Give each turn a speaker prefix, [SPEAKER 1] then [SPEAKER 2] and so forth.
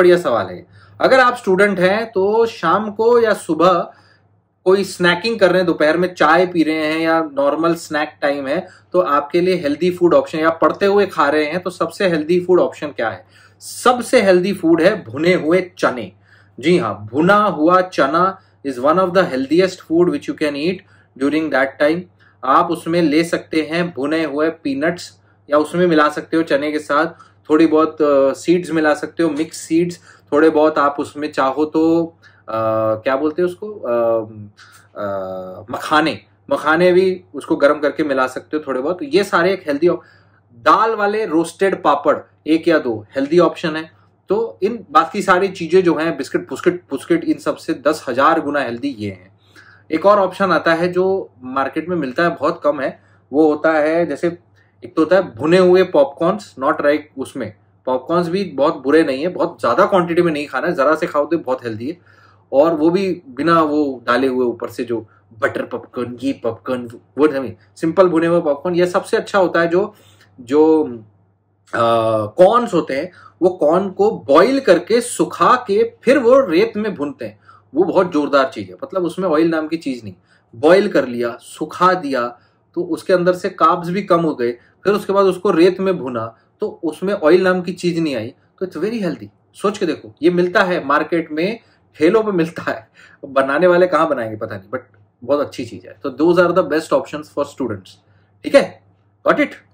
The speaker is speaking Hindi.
[SPEAKER 1] बढ़िया सवाल है अगर आप स्टूडेंट हैं तो शाम को या सुबह कोई स्नैकिंग कर रहे हैं दोपहर में चाय पी रहे हैं या नॉर्मल स्नैक टाइम है तो आपके लिए हेल्दी फूड ऑप्शन या पढ़ते हुए खा रहे हैं तो सबसे हेल्दी फूड ऑप्शन क्या है सबसे हेल्दी फूड है भुने हुए चने जी हाँ भुना हुआ चना is one of the healthiest food which you can eat during that time आप उसमें ले सकते हैं भुने हुए पीनट्स या उसमें मिला सकते हो चने के साथ थोड़ी बहुत सीड्स मिला सकते हो मिक्स सीड्स थोड़े बहुत आप उसमें चाहो तो आ, क्या बोलते हैं उसको आ, आ, मखाने मखाने भी उसको गर्म करके मिला सकते हो थोड़े बहुत तो ये सारे एक हेल्दी दाल वाले रोस्टेड पापड़ एक या दो हेल्दी ऑप्शन है तो इन बाकी सारी चीजें जो हैं बिस्किट पुस्किट पुस्किट इन सब से दस हजार गुना हेल्दी ये हैं एक और ऑप्शन आता है जो मार्केट में मिलता है बहुत कम है वो होता है जैसे एक तो होता है भुने हुए पॉपकॉर्न्स नॉट राइट उसमें पॉपकॉर्न्स भी बहुत बुरे नहीं है बहुत ज़्यादा क्वांटिटी में नहीं खाना है ज़रा से खाओ तो बहुत हेल्दी है और वो भी बिना वो डाले हुए ऊपर से जो बटर पॉपकॉर्न घी पॉपकॉर्न वो नहीं सिंपल भुने हुए पॉपकॉर्न ये सबसे अच्छा होता है जो जो कॉर्न्स होते हैं वो कॉर्न को बॉईल करके सुखा के फिर वो रेत में भुनते हैं वो बहुत जोरदार चीज़ है मतलब उसमें ऑयल नाम की चीज़ नहीं बॉईल कर लिया सुखा दिया तो उसके अंदर से काब्स भी कम हो गए फिर उसके बाद उसको रेत में भुना तो उसमें ऑयल नाम की चीज नहीं आई तो इट्स वेरी हेल्दी सोच के देखो ये मिलता है मार्केट में ठेलों पे मिलता है बनाने वाले कहाँ बनाएंगे पता नहीं बट बहुत अच्छी चीज है तो those are the best option for students ठीक है गॉट इट